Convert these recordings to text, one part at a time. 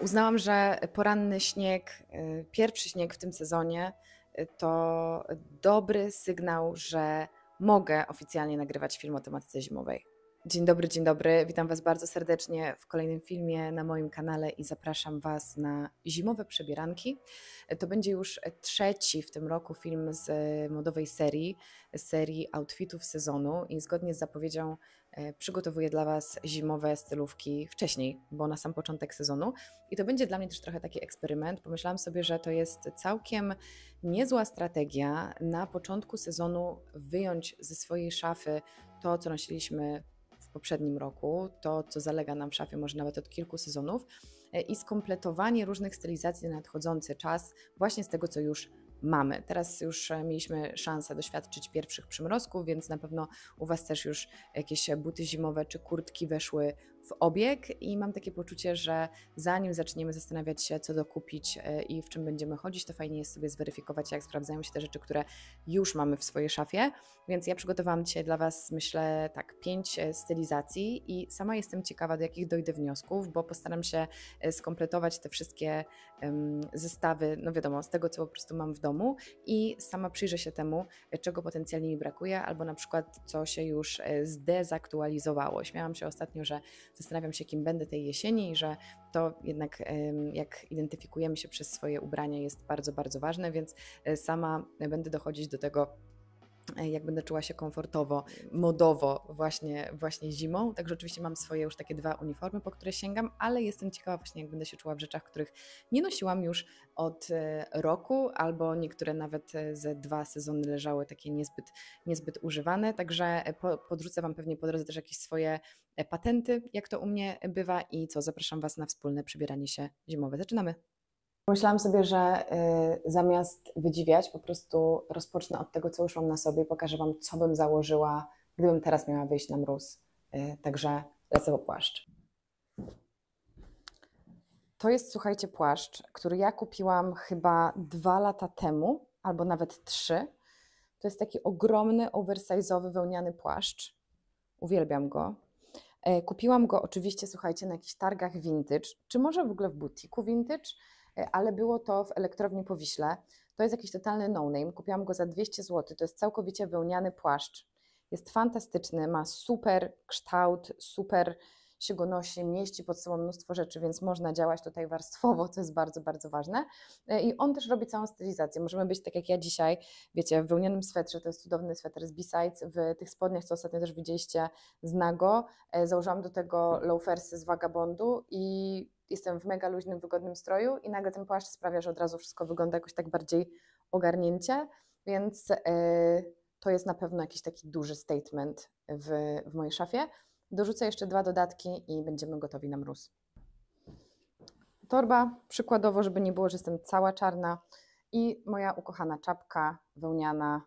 Uznałam, że poranny śnieg, y, pierwszy śnieg w tym sezonie y, to dobry sygnał, że mogę oficjalnie nagrywać film o tematyce zimowej. Dzień dobry, dzień dobry. Witam Was bardzo serdecznie w kolejnym filmie na moim kanale i zapraszam Was na zimowe przebieranki. To będzie już trzeci w tym roku film z modowej serii, serii outfitów sezonu i zgodnie z zapowiedzią e, przygotowuję dla Was zimowe stylówki wcześniej, bo na sam początek sezonu. I to będzie dla mnie też trochę taki eksperyment. Pomyślałam sobie, że to jest całkiem niezła strategia na początku sezonu wyjąć ze swojej szafy to, co nosiliśmy poprzednim roku, to co zalega nam w szafie może nawet od kilku sezonów e, i skompletowanie różnych stylizacji na nadchodzący czas właśnie z tego, co już mamy. Teraz już e, mieliśmy szansę doświadczyć pierwszych przymrozków, więc na pewno u Was też już jakieś buty zimowe czy kurtki weszły w obieg i mam takie poczucie, że zanim zaczniemy zastanawiać się, co dokupić e, i w czym będziemy chodzić, to fajnie jest sobie zweryfikować, jak sprawdzają się te rzeczy, które już mamy w swojej szafie. Więc ja przygotowałam dzisiaj dla Was, myślę, tak, pięć e, stylizacji i sama jestem ciekawa, do jakich dojdę wniosków, bo postaram się e, skompletować te wszystkie um, zestawy, no wiadomo, z tego, co po prostu mam w domu i sama przyjrzę się temu, czego potencjalnie mi brakuje, albo na przykład, co się już zdezaktualizowało. Śmiałam się ostatnio, że zastanawiam się, kim będę tej jesieni i że to jednak jak identyfikujemy się przez swoje ubrania jest bardzo, bardzo ważne, więc e, sama będę dochodzić do tego, E, jak będę czuła się komfortowo, modowo właśnie, właśnie zimą. Także oczywiście mam swoje już takie dwa uniformy, po które sięgam, ale jestem ciekawa właśnie, jak będę się czuła w rzeczach, których nie nosiłam już od e, roku, albo niektóre nawet e, ze dwa sezony leżały takie niezbyt, niezbyt używane. Także po, podrzucę Wam pewnie po drodze też jakieś swoje patenty, jak to u mnie bywa i co, zapraszam Was na wspólne przybieranie się zimowe. Zaczynamy! Pomyślałam sobie, że y, zamiast wydziwiać, po prostu rozpocznę od tego, co już mam na sobie i pokażę Wam, co bym założyła, gdybym teraz miała wyjść na mróz. Y, także lecę po płaszcz. To jest, słuchajcie, płaszcz, który ja kupiłam chyba dwa lata temu, albo nawet trzy. To jest taki ogromny, oversize'owy, wełniany płaszcz. Uwielbiam go. E, kupiłam go oczywiście, słuchajcie, na jakichś targach vintage, czy może w ogóle w butiku vintage. E, ale było to w elektrowni Powiśle. To jest jakiś totalny no-name. Kupiłam go za 200 zł. To jest całkowicie wełniany płaszcz. Jest fantastyczny, ma super kształt, super się go nosi, mieści pod sobą mnóstwo rzeczy, więc można działać tutaj warstwowo, co jest bardzo, bardzo ważne. E, I on też robi całą stylizację. Możemy być tak jak ja dzisiaj, wiecie, w wełnianym swetrze, to jest cudowny sweter z B-Sides, w tych spodniach, co ostatnio też widzieliście z Nago, e, założyłam do tego tak. loafersy z Vagabondu i jestem w mega luźnym, wygodnym stroju i nagle ten płaszcz sprawia, że od razu wszystko wygląda jakoś tak bardziej ogarnięcie, więc e, to jest na pewno jakiś taki duży statement w, w mojej szafie. Dorzucę jeszcze dwa dodatki i będziemy gotowi na mróz. Torba, przykładowo, żeby nie było, że jestem cała czarna i moja ukochana czapka wełniana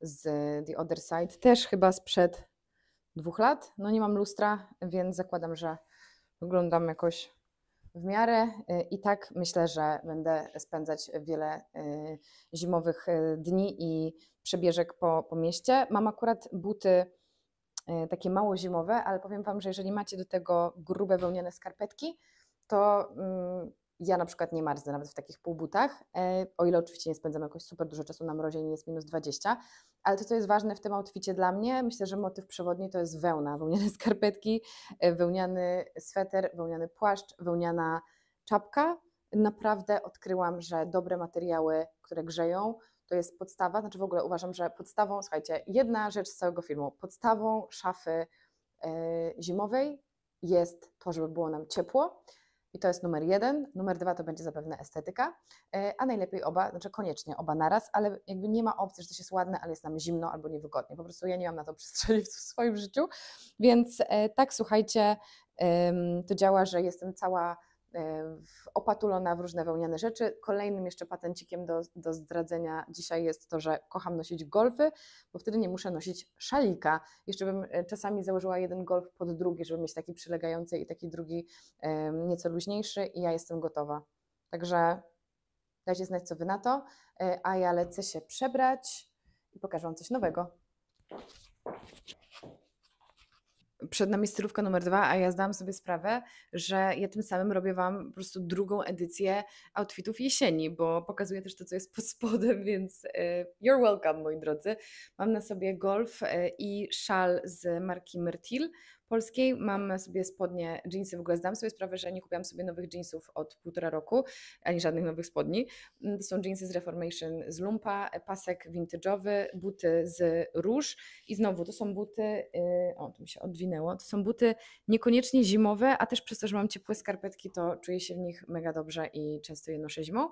z The Other Side, też chyba sprzed dwóch lat. No nie mam lustra, więc zakładam, że wyglądam jakoś w miarę y, i tak myślę, że będę spędzać wiele y, zimowych y, dni i przebieżek po, po mieście. Mam akurat buty takie mało zimowe, ale powiem Wam, że jeżeli macie do tego grube wełniane skarpetki, to mm, ja na przykład nie marznę nawet w takich półbutach, e, o ile oczywiście nie spędzam jakoś super dużo czasu na mrozie, nie jest minus 20, ale to, co jest ważne w tym outficie dla mnie, myślę, że motyw przewodni to jest wełna, wełniane skarpetki, e, wełniany sweter, wełniany płaszcz, wełniana czapka. Naprawdę odkryłam, że dobre materiały, które grzeją, to jest podstawa, znaczy w ogóle uważam, że podstawą, słuchajcie, jedna rzecz z całego filmu, podstawą szafy e, zimowej jest to, żeby było nam ciepło, i to jest numer jeden. Numer dwa to będzie zapewne estetyka, e, a najlepiej oba, znaczy koniecznie oba naraz, ale jakby nie ma opcji, że to jest ładne, ale jest nam zimno albo niewygodnie. Po prostu ja nie mam na to przestrzeni w swoim życiu. Więc e, tak, słuchajcie, to działa, że jestem cała E, opatulona w różne wełniane rzeczy. Kolejnym jeszcze patencikiem do, do zdradzenia dzisiaj jest to, że kocham nosić golfy, bo wtedy nie muszę nosić szalika. Jeszcze bym e, czasami założyła jeden golf pod drugi, żeby mieć taki przylegający i taki drugi e, nieco luźniejszy i ja jestem gotowa. Także dajcie znać, co Wy na to, a ja lecę się przebrać i pokażę Wam coś nowego przed nami stylówka numer dwa, a ja zdałam sobie sprawę, że ja tym samym robię Wam po prostu drugą edycję outfitów jesieni, bo pokazuję też to, co jest pod spodem, więc y, you're welcome, moi drodzy. Mam na sobie golf y, i szal z marki Myrtil, polskiej. Mam sobie spodnie, dżinsy w ogóle zdam sobie sprawę, że nie kupiłam sobie nowych dżinsów od półtora roku, ani żadnych nowych spodni. Mm, to są dżinsy z Reformation z lumpa, pasek vintage'owy, buty z róż i znowu to są buty, y, o tu mi się odwinęło, to są buty niekoniecznie zimowe, a też przez to, że mam ciepłe skarpetki, to czuję się w nich mega dobrze i często je noszę zimą.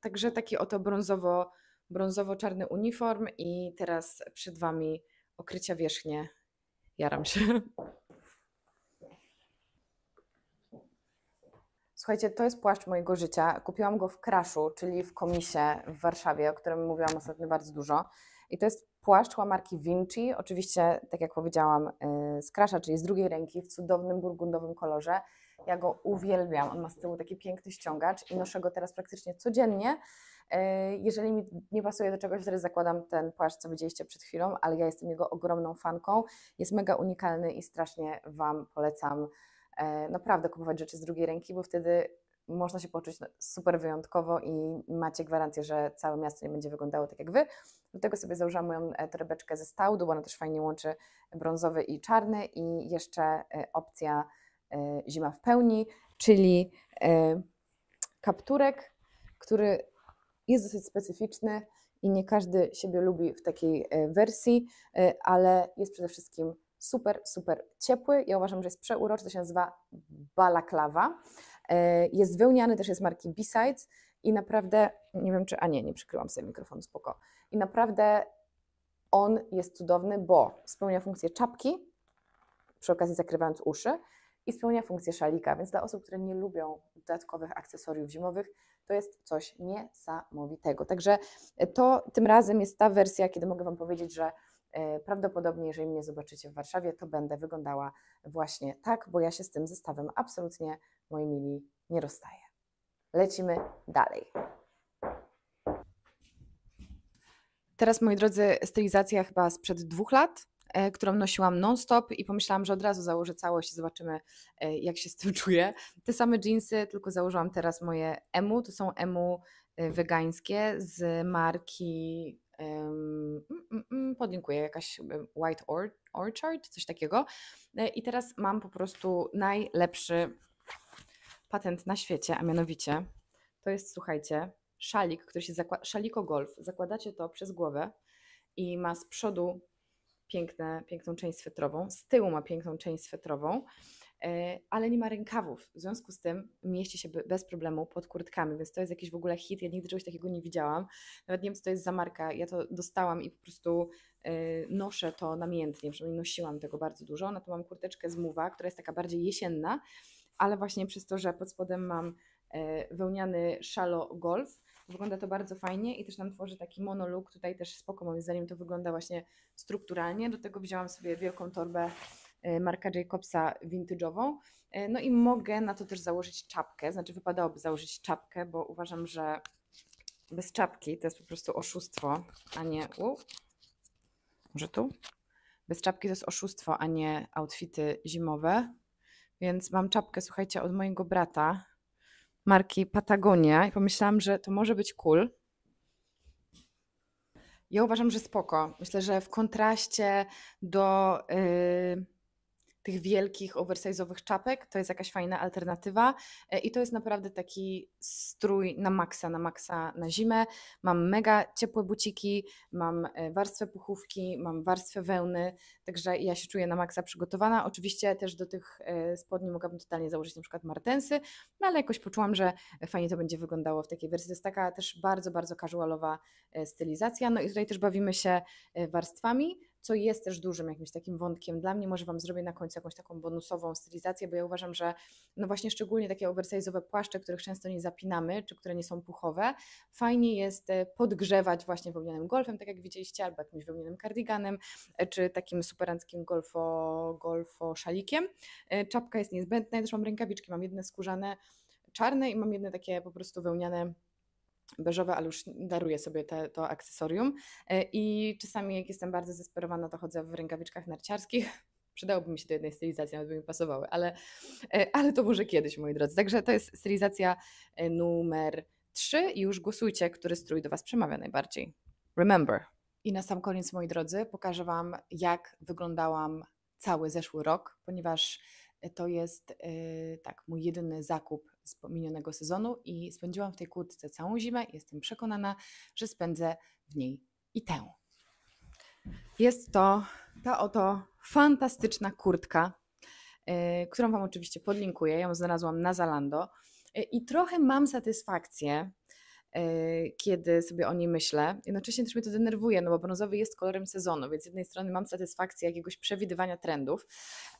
także taki oto brązowo brązowo-czarny uniform i teraz przed Wami okrycia wierzchnie Jaram się. Słuchajcie, to jest płaszcz mojego życia. Kupiłam go w Kraszu, czyli w komisie w Warszawie, o którym mówiłam ostatnio bardzo dużo. I to jest płaszcz łamarki Vinci, oczywiście, tak jak powiedziałam, y, z Krasza, czyli z drugiej ręki, w cudownym burgundowym kolorze. Ja go uwielbiam. On ma z tyłu taki piękny ściągacz i noszę go teraz praktycznie codziennie. E, jeżeli mi nie pasuje do czegoś, wtedy zakładam ten płaszcz, co widzieliście przed chwilą, ale ja jestem jego ogromną fanką. Jest mega unikalny i strasznie Wam polecam e, naprawdę kupować rzeczy z drugiej ręki, bo wtedy można się poczuć no, super wyjątkowo i macie gwarancję, że całe miasto nie będzie wyglądało tak jak Wy. Do tego sobie założyłam moją e, torebeczkę ze staudu, bo ona też fajnie łączy brązowy i czarny i jeszcze opcja zima w pełni, czyli kapturek, który jest dosyć specyficzny i nie każdy siebie lubi w takiej e, wersji, e, ale jest przede wszystkim super, super ciepły. Ja uważam, że jest przeuroczy, to się nazywa balaklawa. E, jest wełniany, też jest marki Besides i naprawdę, nie wiem czy, a nie, nie przykryłam sobie mikrofonu, spoko. I naprawdę on jest cudowny, bo spełnia funkcję czapki, przy okazji zakrywając uszy, i spełnia funkcję szalika, więc dla osób, które nie lubią dodatkowych akcesoriów zimowych, to jest coś niesamowitego. Także e, to tym razem jest ta wersja, kiedy mogę Wam powiedzieć, że e, prawdopodobnie, jeżeli mnie zobaczycie w Warszawie, to będę wyglądała właśnie tak, bo ja się z tym zestawem absolutnie, moi mili, nie rozstaję. Lecimy dalej. Teraz, moi drodzy, stylizacja chyba sprzed dwóch lat, E, którą nosiłam non-stop i pomyślałam, że od razu założę całość i zobaczymy, e, jak się z tym czuję. Te same jeansy, tylko założyłam teraz moje emu. To są emu e, wegańskie z marki. Podziękuję, mm, mm, mm, podlinkuję jakaś White Or Orchard, coś takiego. I teraz mam po prostu najlepszy patent na świecie, a mianowicie to jest, słuchajcie, szalik, który się zakłada, szaliko golf. Zakładacie to przez głowę i ma z przodu piękne, piękną część swetrową, z tyłu ma piękną część swetrową, e, ale nie ma rękawów. W związku z tym mieści się bez problemu pod kurtkami, więc to jest jakiś w ogóle hit. Ja nigdy czegoś takiego nie widziałam. Nawet nie wiem, co to jest za marka. Ja to dostałam i po prostu e, noszę to namiętnie, przynajmniej nosiłam tego bardzo dużo. Na to mam kurteczkę z muwa, która jest taka bardziej jesienna, ale właśnie przez to, że pod spodem mam e, wełniany szalo golf, Wygląda to bardzo fajnie i też nam tworzy taki monolog, tutaj też spoko moim zdaniem to wygląda właśnie strukturalnie. Do tego wzięłam sobie wielką torbę e, marka Jacobsa vintage'ową. E, no i mogę na to też założyć czapkę, znaczy wypadałoby założyć czapkę, bo uważam, że bez czapki to jest po prostu oszustwo, a nie... U, może tu? Bez czapki to jest oszustwo, a nie outfity zimowe. Więc mam czapkę, słuchajcie, od mojego brata, marki Patagonia i pomyślałam, że to może być cool. Ja uważam, że spoko. Myślę, że w kontraście do. Yy tych wielkich, oversize'owych czapek, to jest jakaś fajna alternatywa e, i to jest naprawdę taki strój na maksa, na maksa na zimę. Mam mega ciepłe buciki, mam e, warstwę puchówki, mam warstwę wełny, także ja się czuję na maksa przygotowana. Oczywiście też do tych e, spodni mogłabym totalnie założyć na przykład martensy, no ale jakoś poczułam, że fajnie to będzie wyglądało w takiej wersji. To jest taka też bardzo, bardzo casualowa stylizacja, no i tutaj też bawimy się warstwami, co jest też dużym jakimś takim wątkiem. Dla mnie może Wam zrobię na końcu jakąś taką bonusową stylizację, bo ja uważam, że no właśnie szczególnie takie oversize'owe płaszcze, których często nie zapinamy, czy które nie są puchowe, fajnie jest e, podgrzewać właśnie wełnianym golfem, tak jak widzieliście, albo jakimś wełnianym kardiganem, e, czy takim superanckim golfo, golfo szalikiem. E, czapka jest niezbędna, ja też mam rękawiczki, mam jedne skórzane, czarne i mam jedne takie po prostu wełniane beżowe, ale już daruję sobie te, to akcesorium. E, I czasami, jak jestem bardzo zesperowana, to chodzę w rękawiczkach narciarskich. Przydałoby mi się do jednej stylizacji, nawet by mi pasowały, ale, e, ale to może kiedyś, moi drodzy. Także to jest stylizacja e, numer 3 i już głosujcie, który strój do Was przemawia najbardziej. Remember. I na sam koniec, moi drodzy, pokażę Wam, jak wyglądałam cały zeszły rok, ponieważ to jest tak mój jedyny zakup z minionego sezonu i spędziłam w tej kurtce całą zimę. Jestem przekonana, że spędzę w niej i tę. Jest to ta oto fantastyczna kurtka, e, którą Wam oczywiście podlinkuję. Ją znalazłam na Zalando. E, I trochę mam satysfakcję, Y, kiedy sobie o niej myślę. Jednocześnie też mnie to denerwuje, no bo brązowy jest kolorem sezonu, więc z jednej strony mam satysfakcję jakiegoś przewidywania trendów,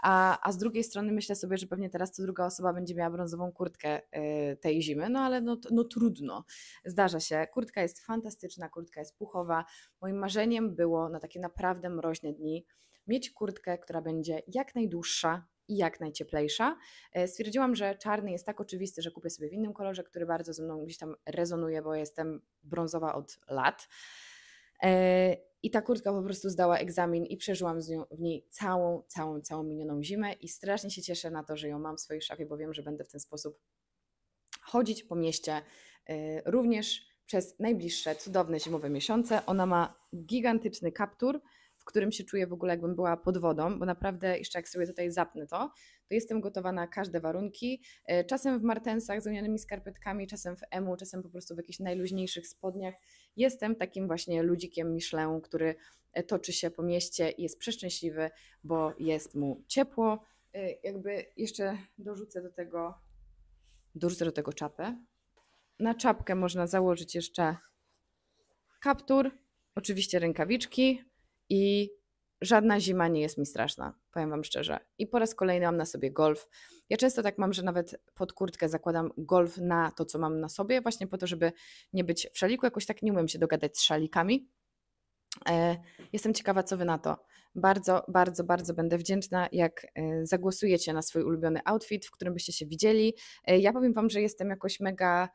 a, a z drugiej strony myślę sobie, że pewnie teraz co druga osoba będzie miała brązową kurtkę y, tej zimy, no ale no, no trudno, zdarza się. Kurtka jest fantastyczna, kurtka jest puchowa. Moim marzeniem było na takie naprawdę mroźne dni mieć kurtkę, która będzie jak najdłuższa, i jak najcieplejsza. E, stwierdziłam, że czarny jest tak oczywisty, że kupię sobie w innym kolorze, który bardzo ze mną gdzieś tam rezonuje, bo jestem brązowa od lat. E, I ta kurtka po prostu zdała egzamin i przeżyłam z nią, w niej całą, całą, całą minioną zimę i strasznie się cieszę na to, że ją mam w swojej szafie, bo wiem, że będę w ten sposób chodzić po mieście e, również przez najbliższe cudowne zimowe miesiące. Ona ma gigantyczny kaptur, w którym się czuję w ogóle, jakbym była pod wodą, bo naprawdę jeszcze jak sobie tutaj zapnę to, to jestem gotowa na każde warunki. E, czasem w martensach z unianymi skarpetkami, czasem w emu, czasem po prostu w jakichś najluźniejszych spodniach. Jestem takim właśnie ludzikiem Michelin, który e, toczy się po mieście i jest przeszczęśliwy, bo jest mu ciepło. E, jakby jeszcze dorzucę do tego, dorzucę do tego czapę. Na czapkę można założyć jeszcze kaptur, oczywiście rękawiczki, i żadna zima nie jest mi straszna, powiem Wam szczerze. I po raz kolejny mam na sobie golf. Ja często tak mam, że nawet pod kurtkę zakładam golf na to, co mam na sobie, właśnie po to, żeby nie być w szaliku. Jakoś tak nie umiem się dogadać z szalikami. E, jestem ciekawa, co Wy na to. Bardzo, bardzo, bardzo będę wdzięczna, jak e, zagłosujecie na swój ulubiony outfit, w którym byście się widzieli. E, ja powiem Wam, że jestem jakoś mega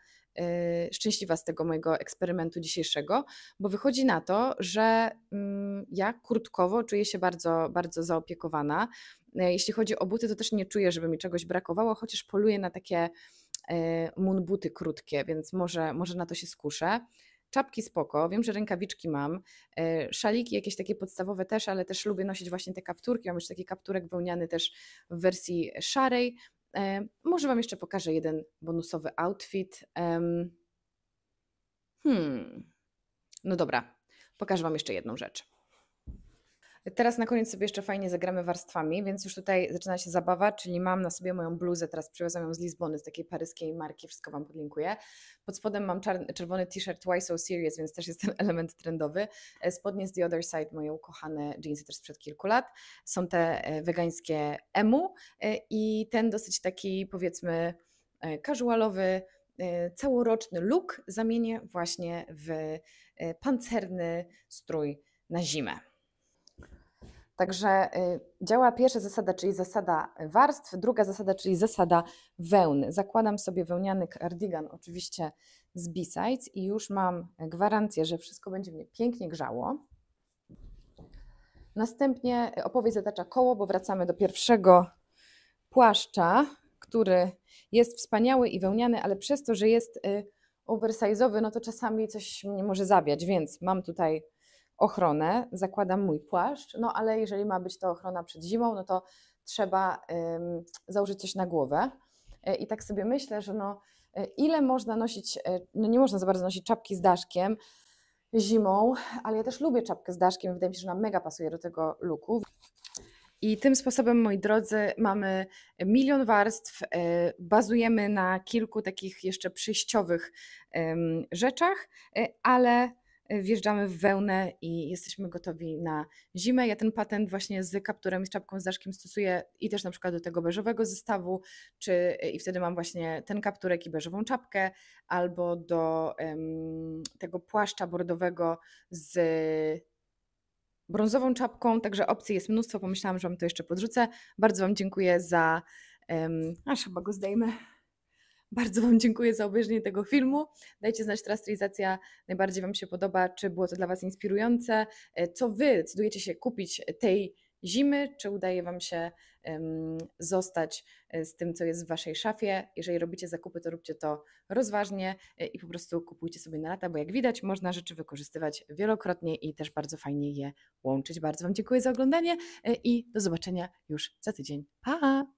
szczęśliwa z tego mojego eksperymentu dzisiejszego, bo wychodzi na to, że mm, ja kurtkowo czuję się bardzo, bardzo zaopiekowana. Jeśli chodzi o buty, to też nie czuję, żeby mi czegoś brakowało, chociaż poluję na takie moon buty krótkie, więc może, może na to się skuszę. Czapki spoko, wiem, że rękawiczki mam, e, szaliki jakieś takie podstawowe też, ale też lubię nosić właśnie te kapturki, mam już taki kapturek wełniany też w wersji szarej. E, może Wam jeszcze pokażę jeden bonusowy outfit. Hmm. No dobra, pokażę Wam jeszcze jedną rzecz. Teraz na koniec sobie jeszcze fajnie zagramy warstwami, więc już tutaj zaczyna się zabawa, czyli mam na sobie moją bluzę, teraz przywiozłam ją z Lizbony, z takiej paryskiej marki, wszystko Wam podlinkuję. Pod spodem mam czerwony t-shirt Why So Serious, więc też jest ten element trendowy. E, spodnie z The Other Side, moje ukochane jeansy też sprzed kilku lat. Są te e, wegańskie emu e, i ten dosyć taki powiedzmy casualowy, całoroczny look zamienię właśnie w pancerny strój na zimę. Także y, działa pierwsza zasada, czyli zasada warstw, druga zasada, czyli zasada wełny. Zakładam sobie wełniany kardigan, oczywiście z B-Sides i już mam gwarancję, że wszystko będzie mnie pięknie grzało. Następnie y, opowieść zatacza koło, bo wracamy do pierwszego płaszcza, który jest wspaniały i wełniany, ale przez to, że jest y, oversize'owy, no to czasami coś mnie może zabiać, więc mam tutaj ochronę, zakładam mój płaszcz, no ale jeżeli ma być to ochrona przed zimą, no to trzeba ym, założyć coś na głowę. Yy, I tak sobie myślę, że no, yy, ile można nosić, yy, no nie można za bardzo nosić czapki z daszkiem zimą, ale ja też lubię czapkę z daszkiem, wydaje mi się, że ona mega pasuje do tego luku. I tym sposobem, moi drodzy, mamy milion warstw. Bazujemy na kilku takich jeszcze przejściowych rzeczach, ale wjeżdżamy w wełnę i jesteśmy gotowi na zimę. Ja ten patent właśnie z kapturem i z czapką z daszkiem stosuję i też na przykład do tego beżowego zestawu, czy e, i wtedy mam właśnie ten kapturek i beżową czapkę, albo do um, tego płaszcza bordowego z brązową czapką, także opcji jest mnóstwo, pomyślałam, że Wam to jeszcze podrzucę. Bardzo Wam dziękuję za, um, aż chyba go zdejmę, bardzo Wam dziękuję za obejrzenie tego filmu. Dajcie znać, która stylizacja najbardziej Wam się podoba, czy było to dla Was inspirujące, e, co Wy decydujecie się kupić tej zimy, czy udaje Wam się um, zostać e, z tym, co jest w Waszej szafie. Jeżeli robicie zakupy, to róbcie to rozważnie e, i po prostu kupujcie sobie na lata, bo jak widać, można rzeczy wykorzystywać wielokrotnie i też bardzo fajnie je łączyć. Bardzo Wam dziękuję za oglądanie i do zobaczenia już za tydzień. Pa!